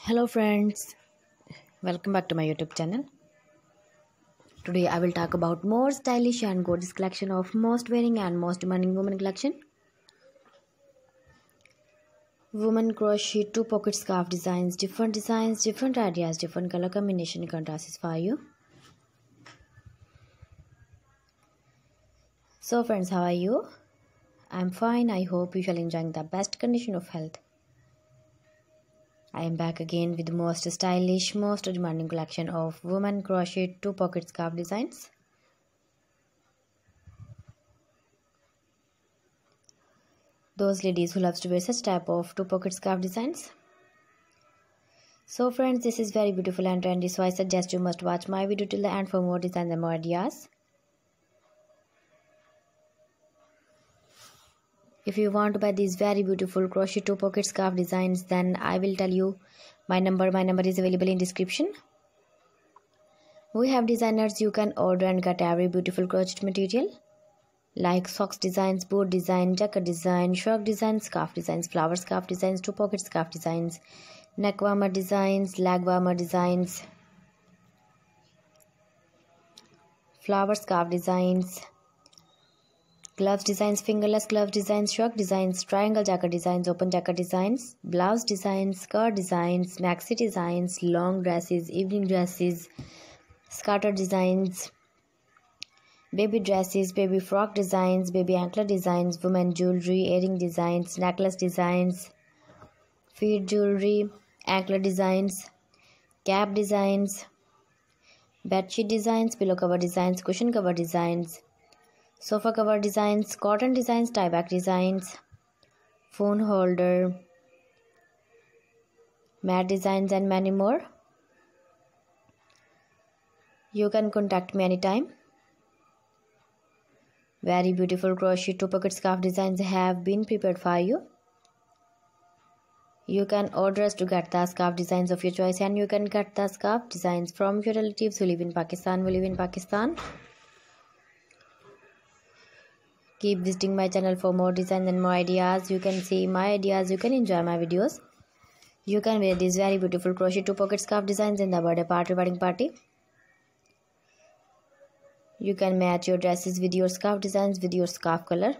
hello friends welcome back to my youtube channel today i will talk about more stylish and gorgeous collection of most wearing and most demanding women collection Woman crochet two pocket scarf designs different designs different ideas different color combination contrasts for you so friends how are you i'm fine i hope you shall enjoying the best condition of health I am back again with the most stylish, most demanding collection of woman crochet two pocket scarf designs. Those ladies who loves to wear such type of two pocket scarf designs. So friends, this is very beautiful and trendy so I suggest you must watch my video till the end for more designs and more ideas. if you want to buy these very beautiful crochet two pocket scarf designs then i will tell you my number my number is available in description we have designers you can order and get every beautiful crochet material like socks designs boot design jacket design shrug design scarf designs flower scarf designs two pocket scarf designs neck warmer designs leg warmer designs flower scarf designs gloves designs, fingerless glove designs, shirt designs, triangle jacket designs, open jacket designs, blouse designs, skirt designs, maxi designs, long dresses, evening dresses, scatter designs, baby dresses, baby frock designs, baby anklet designs, women jewelry, earring designs, necklace designs, feet jewelry, anklet designs, cap designs, bedsheet designs, pillow cover designs, cushion cover designs sofa cover designs cotton designs tie back designs phone holder mat designs and many more you can contact me anytime very beautiful crochet two pocket scarf designs have been prepared for you you can order us to get the scarf designs of your choice and you can get the scarf designs from your relatives who live in pakistan who live in pakistan keep visiting my channel for more designs and more ideas you can see my ideas you can enjoy my videos you can wear this very beautiful crochet two pocket scarf designs in the birthday party wedding party you can match your dresses with your scarf designs with your scarf color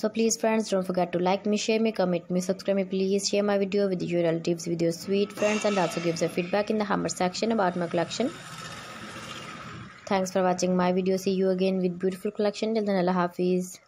so please friends don't forget to like me share me comment me subscribe me please share my video with your relatives with your sweet friends and also give the feedback in the hammer section about my collection Thanks for watching my video. See you again with beautiful collection. Till then, Allah Hafiz.